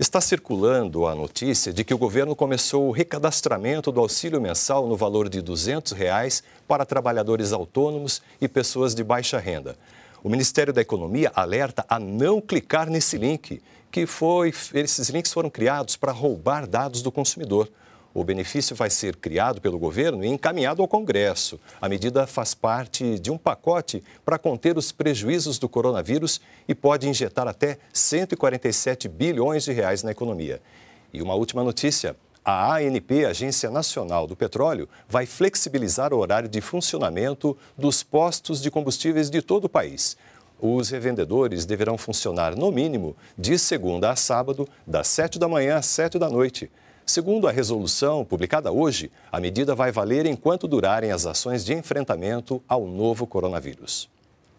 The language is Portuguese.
Está circulando a notícia de que o governo começou o recadastramento do auxílio mensal no valor de R$ 200 reais para trabalhadores autônomos e pessoas de baixa renda. O Ministério da Economia alerta a não clicar nesse link, que foi esses links foram criados para roubar dados do consumidor. O benefício vai ser criado pelo governo e encaminhado ao Congresso. A medida faz parte de um pacote para conter os prejuízos do coronavírus e pode injetar até 147 bilhões de reais na economia. E uma última notícia: a ANP, Agência Nacional do Petróleo, vai flexibilizar o horário de funcionamento dos postos de combustíveis de todo o país. Os revendedores deverão funcionar, no mínimo, de segunda a sábado, das 7 da manhã às 7 da noite. Segundo a resolução publicada hoje, a medida vai valer enquanto durarem as ações de enfrentamento ao novo coronavírus.